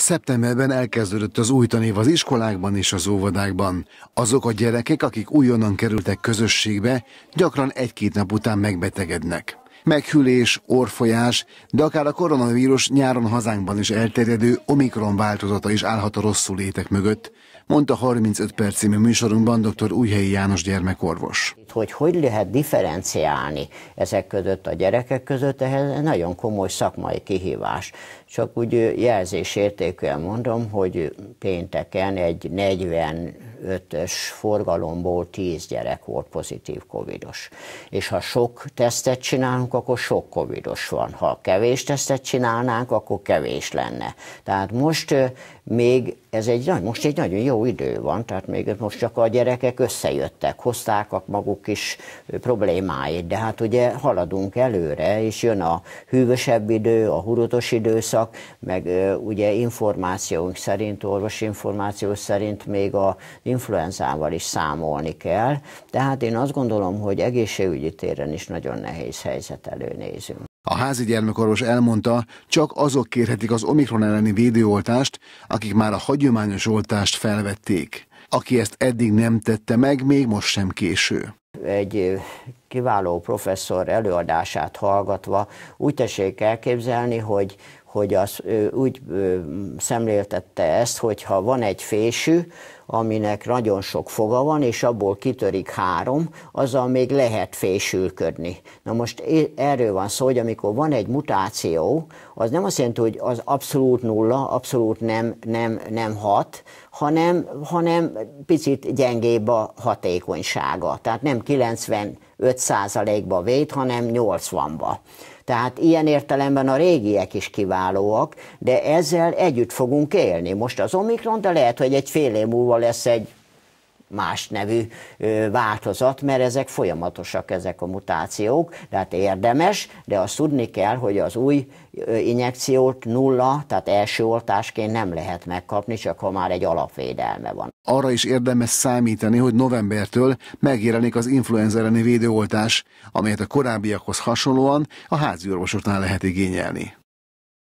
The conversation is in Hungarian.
Szeptemberben elkezdődött az új tanév az iskolákban és az óvodákban. Azok a gyerekek, akik újonnan kerültek közösségbe, gyakran egy-két nap után megbetegednek. Meghűlés, orfolyás, de akár a koronavírus nyáron hazánkban is elterjedő Omikron változata is állhat a rosszul létek mögött, mondta 35 perc című műsorunkban dr. Újhelyi János gyermekorvos itt, hogy hogy lehet differenciálni ezek között a gyerekek között, ehhez nagyon komoly szakmai kihívás. Csak úgy jelzésértékűen mondom, hogy pénteken egy 45-ös forgalomból 10 gyerek volt pozitív covidos. És ha sok tesztet csinálunk, akkor sok covidos van. Ha kevés tesztet csinálnánk, akkor kevés lenne. Tehát most még ez egy, most egy nagyon jó idő van, tehát még most csak a gyerekek összejöttek, hozták a maguk maguk is eh, problémáit. De hát ugye haladunk előre, és jön a hűvösebb idő, a hurutos időszak, meg eh, ugye információnk szerint, orvosi információ szerint még a influenzával is számolni kell. Tehát én azt gondolom, hogy egészségügyi téren is nagyon nehéz helyzet előnézünk. A házi gyermekorvos elmondta, csak azok kérhetik az omikron elleni védőoltást, akik már a hagyományos oltást felvették. Aki ezt eddig nem tette meg, még most sem késő egy kiváló professzor előadását hallgatva úgy tessék elképzelni, hogy, hogy az, ő úgy ő, szemléltette ezt, hogy ha van egy fésű, aminek nagyon sok foga van, és abból kitörik három, azzal még lehet fésülködni. Na most erről van szó, hogy amikor van egy mutáció, az nem azt jelenti, hogy az abszolút nulla, abszolút nem, nem, nem hat, hanem, hanem picit gyengébb a hatékonysága. Tehát nem 95%-ba véd, hanem 80-ba. Tehát ilyen értelemben a régiek is kiválóak, de ezzel együtt fogunk élni. Most az Omikron, de lehet, hogy egy fél év múlva lesz egy más nevű változat, mert ezek folyamatosak, ezek a mutációk, tehát érdemes, de azt tudni kell, hogy az új injekciót nulla, tehát első oltásként nem lehet megkapni, csak ha már egy alapvédelme van. Arra is érdemes számítani, hogy novembertől megjelenik az influenza elleni védőoltás, amelyet a korábbiakhoz hasonlóan a háziorvosoknál lehet igényelni.